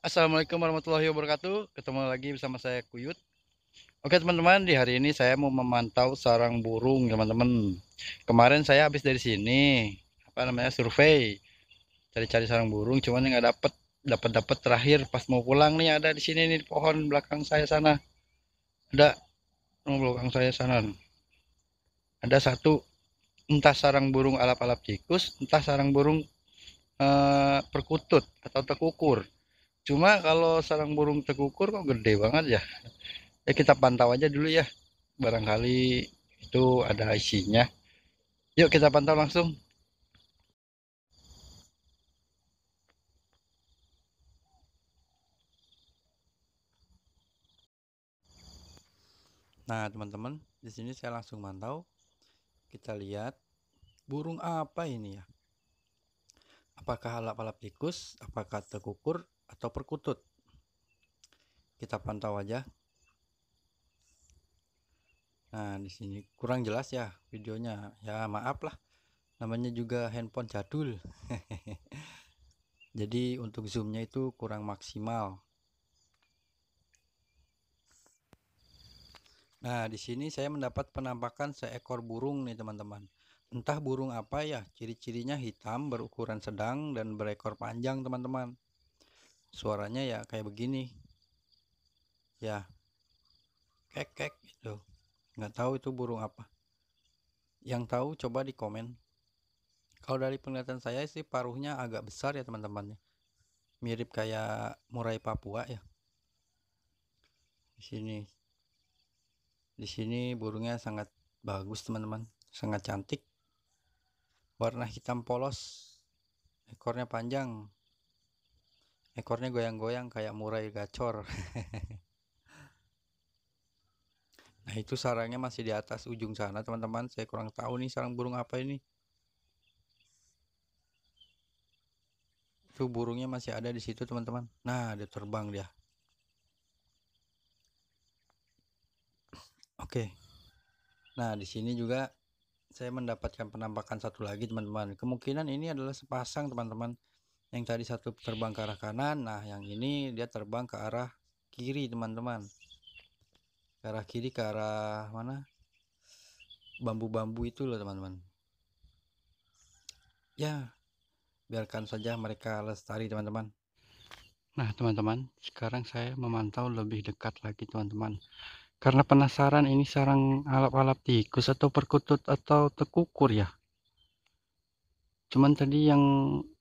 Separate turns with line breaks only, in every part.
Assalamualaikum warahmatullahi wabarakatuh Ketemu lagi bersama saya Kuyut Oke teman-teman di hari ini saya mau memantau sarang burung teman-teman Kemarin saya habis dari sini Apa namanya survei Cari-cari sarang burung cuman gak dapet dapet-dapet terakhir pas mau pulang nih ada di sini nih pohon belakang saya sana Ada belakang saya sana Ada satu entah sarang burung alap-alap tikus, entah sarang burung uh, perkutut atau tekukur. Cuma kalau sarang burung tekukur kok gede banget ya. Ya kita pantau aja dulu ya. Barangkali itu ada isinya. Yuk kita pantau langsung. Nah, teman-teman, di sini saya langsung mantau. Kita lihat burung apa ini ya? Apakah alap-alap tikus? Apakah tekukur? atau perkutut. Kita pantau aja. Nah, di sini kurang jelas ya videonya. Ya, maaf lah. Namanya juga handphone jadul. Jadi untuk zoomnya itu kurang maksimal. Nah, di sini saya mendapat penampakan seekor burung nih, teman-teman. Entah burung apa ya, ciri-cirinya hitam, berukuran sedang, dan berekor panjang, teman-teman suaranya ya kayak begini ya kek kek gitu nggak tahu itu burung apa yang tahu coba di komen kalau dari penglihatan saya sih paruhnya agak besar ya teman-teman mirip kayak murai Papua ya di sini di sini burungnya sangat bagus teman-teman sangat cantik warna hitam polos ekornya panjang ekornya goyang-goyang kayak murai gacor nah itu sarangnya masih di atas ujung sana teman-teman saya kurang tahu nih sarang burung apa ini itu burungnya masih ada di situ teman-teman nah dia terbang dia oke nah di sini juga saya mendapatkan penampakan satu lagi teman-teman kemungkinan ini adalah sepasang teman-teman yang tadi satu terbang ke arah kanan nah yang ini dia terbang ke arah kiri teman-teman ke arah kiri ke arah mana bambu-bambu itu loh teman-teman ya biarkan saja mereka lestari teman-teman nah teman-teman sekarang saya memantau lebih dekat lagi teman-teman karena penasaran ini sarang alap-alap tikus atau perkutut atau tekukur ya cuman tadi yang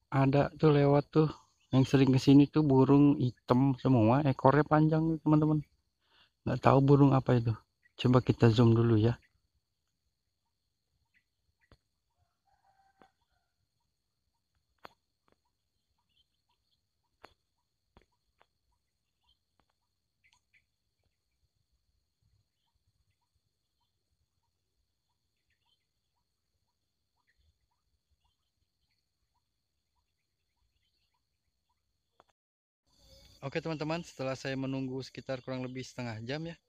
ada tuh lewat tuh yang sering kesini tuh burung hitam semua ekornya panjang teman-teman nggak tahu burung apa itu coba kita zoom dulu ya Oke teman-teman, setelah saya menunggu sekitar kurang lebih setengah jam ya,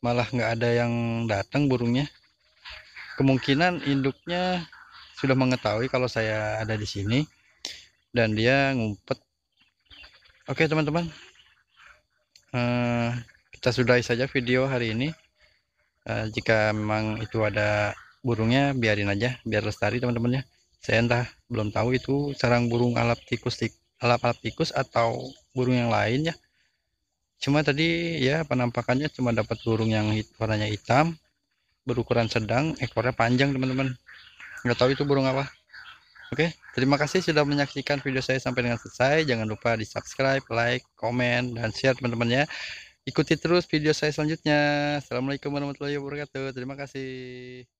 malah nggak ada yang datang burungnya. Kemungkinan induknya sudah mengetahui kalau saya ada di sini dan dia ngumpet. Oke teman-teman, uh, kita sudahi saja video hari ini. Uh, jika memang itu ada burungnya, biarin aja, biar lestari teman-teman ya. Saya entah belum tahu itu sarang burung alap tikus alap alap tikus atau burung yang lain ya cuma tadi ya penampakannya cuma dapat burung yang warnanya hitam berukuran sedang ekornya panjang teman-teman nggak tahu itu burung apa oke terima kasih sudah menyaksikan video saya sampai dengan selesai jangan lupa di subscribe like comment dan share teman-teman ya ikuti terus video saya selanjutnya assalamualaikum warahmatullahi wabarakatuh terima kasih